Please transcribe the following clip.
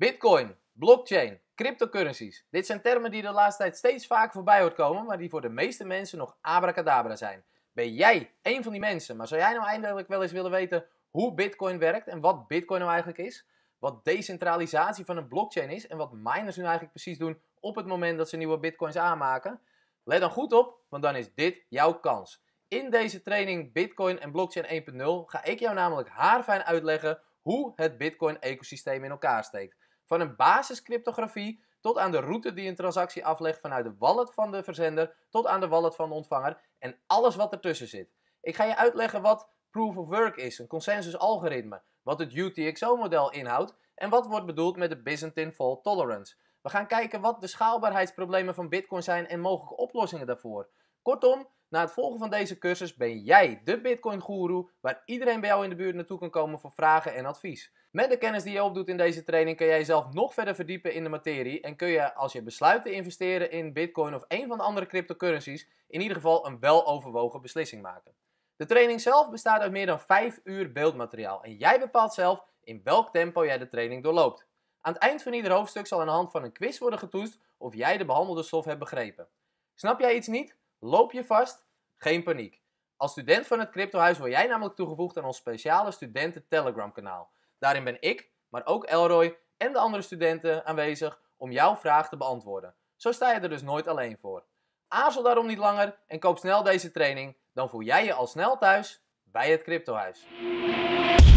Bitcoin, blockchain, cryptocurrencies. Dit zijn termen die de laatste tijd steeds vaak voorbij hoort komen, maar die voor de meeste mensen nog abracadabra zijn. Ben jij een van die mensen, maar zou jij nou eindelijk wel eens willen weten hoe Bitcoin werkt en wat Bitcoin nou eigenlijk is? Wat decentralisatie van een blockchain is en wat miners nu eigenlijk precies doen op het moment dat ze nieuwe Bitcoins aanmaken? Let dan goed op, want dan is dit jouw kans. In deze training Bitcoin en Blockchain 1.0 ga ik jou namelijk haarfijn uitleggen hoe het Bitcoin-ecosysteem in elkaar steekt. Van een basiscryptografie tot aan de route die een transactie aflegt vanuit de wallet van de verzender tot aan de wallet van de ontvanger en alles wat ertussen zit. Ik ga je uitleggen wat proof of work is, een consensus-algoritme, wat het UTXO-model inhoudt en wat wordt bedoeld met de Byzantine Fault Tolerance. We gaan kijken wat de schaalbaarheidsproblemen van Bitcoin zijn en mogelijke oplossingen daarvoor. Kortom, na het volgen van deze cursus ben jij de Bitcoin guru waar iedereen bij jou in de buurt naartoe kan komen voor vragen en advies. Met de kennis die je opdoet in deze training kun jij jezelf nog verder verdiepen in de materie en kun je als je besluit te investeren in Bitcoin of een van de andere cryptocurrencies in ieder geval een weloverwogen beslissing maken. De training zelf bestaat uit meer dan 5 uur beeldmateriaal en jij bepaalt zelf in welk tempo jij de training doorloopt. Aan het eind van ieder hoofdstuk zal aan de hand van een quiz worden getoetst of jij de behandelde stof hebt begrepen. Snap jij iets niet? Loop je vast? Geen paniek. Als student van het Cryptohuis word jij namelijk toegevoegd aan ons speciale studenten Telegram kanaal. Daarin ben ik, maar ook Elroy en de andere studenten aanwezig om jouw vraag te beantwoorden. Zo sta je er dus nooit alleen voor. Aarzel daarom niet langer en koop snel deze training, dan voel jij je al snel thuis bij het Cryptohuis.